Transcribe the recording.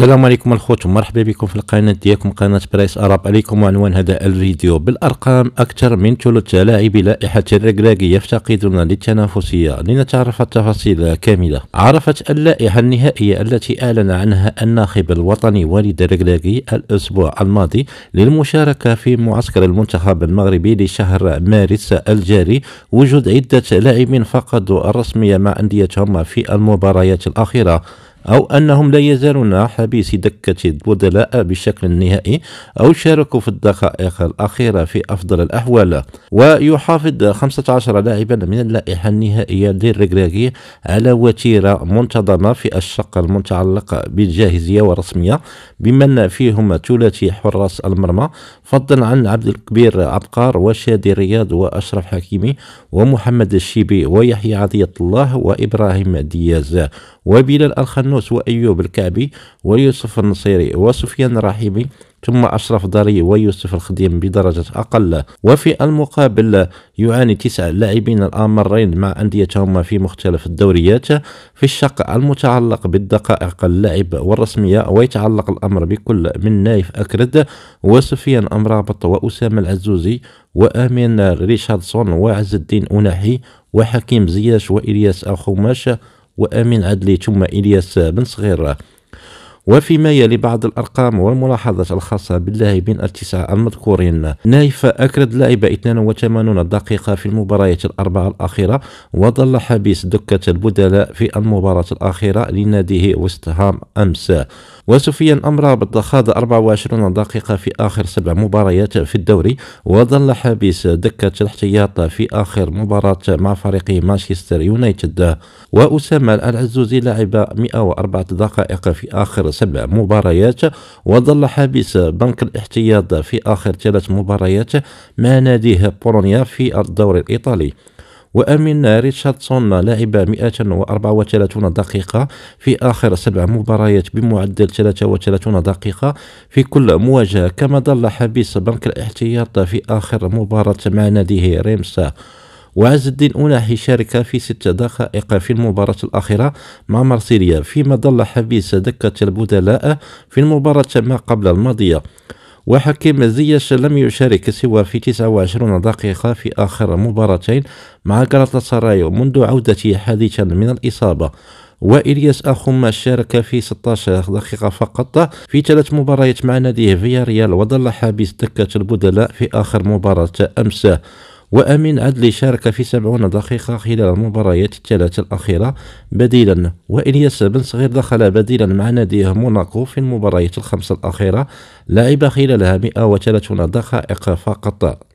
السلام عليكم الخوت ومرحبا بكم في القناة ديالكم قناة برايس أراب عليكم وعنوان هذا الفيديو بالأرقام أكثر من ثلث لاعبي لائحة الركراكي يفتقدون للتنافسية لنتعرف التفاصيل كاملة عرفت اللائحة النهائية التي أعلن عنها الناخب الوطني والد الركراكي الأسبوع الماضي للمشاركة في معسكر المنتخب المغربي لشهر مارس الجاري وجود عدة لاعبين فقدوا الرسمية مع أنديتهم في المباريات الأخيرة أو أنهم لا يزالون حبيس دكة البدلاء بشكل نهائي أو شاركوا في الدقائق الأخيرة في أفضل الأحوال ويحافظ 15 لاعبا من اللائحة النهائية للركراكي على وتيرة منتظمة في الشق المتعلق بالجاهزية ورسمية بمن فيهم ثلاثي حراس المرمى فضلا عن عبد الكبير عبقار وشادي رياض وأشرف حكيمي ومحمد الشيبي ويحيى عطية الله وإبراهيم دياز وبلال الخنا القرموس وأيوب الكعبي ويوسف النصيري وسفيان الرحيمي ثم أشرف داري ويوسف الخديم بدرجة أقل وفي المقابل يعاني تسع لاعبين الآمرين مع أنديتهما في مختلف الدوريات في الشق المتعلق بالدقائق اللعب والرسمية ويتعلق الأمر بكل من نايف أكرد وسفيان أمرابط وأسامة العزوزي وأمين ريشاردسون وعز الدين أناحي وحكيم زياش وإلياس أخوماش وامين عدلي ثم الياس بن صغير وفيما يلي بعض الأرقام والملاحظات الخاصة باللاعبين التسعة المذكورين نايف أكرد لعب 82 دقيقة في المباريات الأربعة الأخيرة وظل حبيس دكة البدلاء في المباراة الأخيرة لناديه وست هام أمس وسفيان أمرابط خاض 24 دقيقة في آخر سبع مباريات في الدوري وظل حبيس دكة الاحتياط في آخر مباراة مع فريق مانشستر يونايتد وأسامة العزوزي لعب 104 دقائق في آخر سبع مباريات وظل حابس بنك الاحتياط في آخر ثلاث مباريات مع ناديه بولونيا في الدوري الإيطالي وأمن ريتشاردسون لعب 134 دقيقة في آخر سبع مباريات بمعدل 33 دقيقة في كل مواجهة كما ظل حبيس بنك الاحتياط في آخر مباراة مع ناديه ريمسا وعز الدين أناحي شارك في ست دقائق في المباراة الأخيرة مع مارسيليا فيما ظل حبيس دكة البدلاء في المباراة ما قبل الماضية وحكيم زياش لم يشارك سوى في 29 دقيقة في آخر مباراتين مع سرايو منذ عودته حديثا من الإصابة وإلياس أخوما شارك في 16 دقيقة فقط في ثلاث مباريات مع ناديه فياريال وظل حابس دكة البدلاء في آخر مباراة أمس وأمين عدلي شارك في 70 دقيقة خلال المباريات الثلاثة الأخيرة بديلا وإلياس بن صغير دخل بديلا مع ناديه موناكو في المباريات الخمسة الأخيرة لعب خلالها 130 دقائق فقط